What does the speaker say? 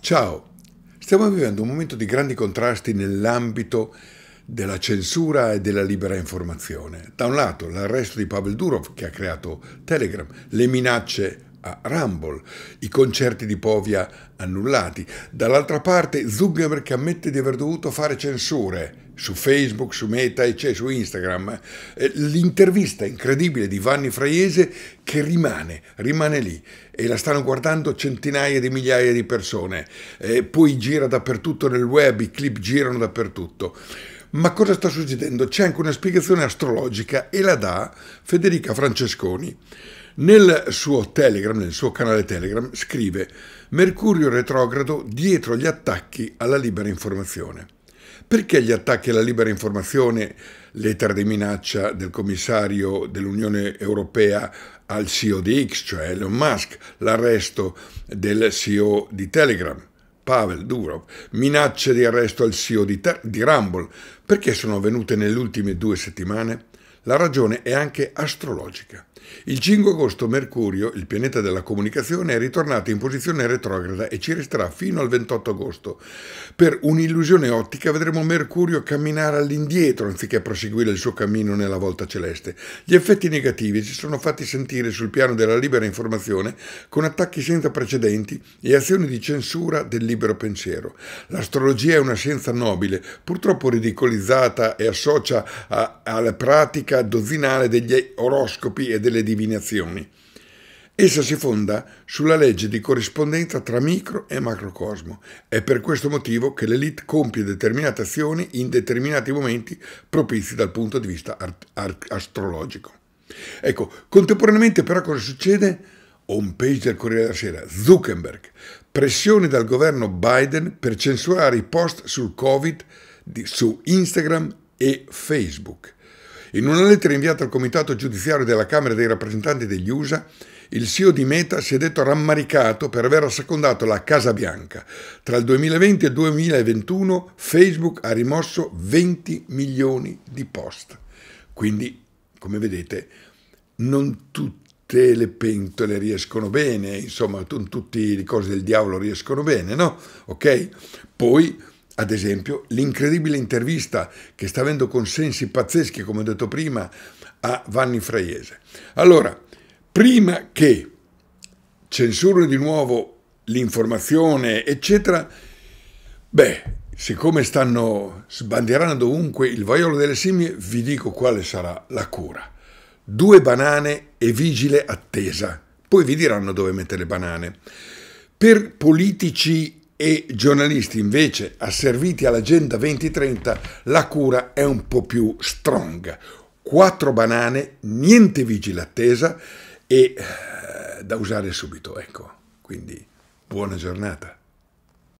Ciao, stiamo vivendo un momento di grandi contrasti nell'ambito della censura e della libera informazione. Da un lato l'arresto di Pavel Durov che ha creato Telegram, le minacce a Rumble, i concerti di Povia annullati. Dall'altra parte Zuckerberg ammette di aver dovuto fare censure su Facebook, su Meta e c'è cioè su Instagram. Eh, l'intervista incredibile di Vanni Fraiese che rimane, rimane lì e la stanno guardando centinaia di migliaia di persone. E eh, poi gira dappertutto nel web, i clip girano dappertutto. Ma cosa sta succedendo? C'è anche una spiegazione astrologica e la dà Federica Francesconi. Nel suo Telegram, nel suo canale Telegram, scrive Mercurio retrogrado dietro gli attacchi alla libera informazione. Perché gli attacchi alla libera informazione, lettera di minaccia del commissario dell'Unione Europea al CEO di X, cioè Elon Musk, l'arresto del CEO di Telegram, Pavel Durov, minacce di arresto al CEO di, di Rumble, perché sono avvenute nelle ultime due settimane? La ragione è anche astrologica. Il 5 agosto Mercurio, il pianeta della comunicazione, è ritornato in posizione retrograda e ci resterà fino al 28 agosto. Per un'illusione ottica vedremo Mercurio camminare all'indietro anziché proseguire il suo cammino nella volta celeste. Gli effetti negativi si sono fatti sentire sul piano della libera informazione con attacchi senza precedenti e azioni di censura del libero pensiero. L'astrologia è una scienza nobile, purtroppo ridicolizzata e associa a, alla pratica ricerca dozzinale degli oroscopi e delle divinazioni. Essa si fonda sulla legge di corrispondenza tra micro e macrocosmo. È per questo motivo che l'elite compie determinate azioni in determinati momenti propizi dal punto di vista astrologico. Ecco, contemporaneamente però cosa succede? Home page del Corriere della Sera, Zuckerberg, pressioni dal governo Biden per censurare i post sul Covid su Instagram e Facebook. In una lettera inviata al Comitato Giudiziario della Camera dei rappresentanti degli USA, il CEO di Meta si è detto rammaricato per aver assecondato la Casa Bianca. Tra il 2020 e il 2021 Facebook ha rimosso 20 milioni di post. Quindi, come vedete, non tutte le pentole riescono bene, insomma, non tutte le cose del diavolo riescono bene, no? Ok? Poi ad esempio, l'incredibile intervista che sta avendo consensi pazzeschi, come ho detto prima, a Vanni Fraiese. Allora, prima che censurino di nuovo l'informazione, eccetera, beh, siccome stanno sbandierando dovunque il vaiolo delle simie, vi dico quale sarà la cura. Due banane e vigile attesa. Poi vi diranno dove mettere le banane. Per politici e giornalisti invece asserviti all'agenda 2030 la cura è un po' più strong. Quattro banane, niente vigile attesa e eh, da usare subito, ecco. Quindi buona giornata.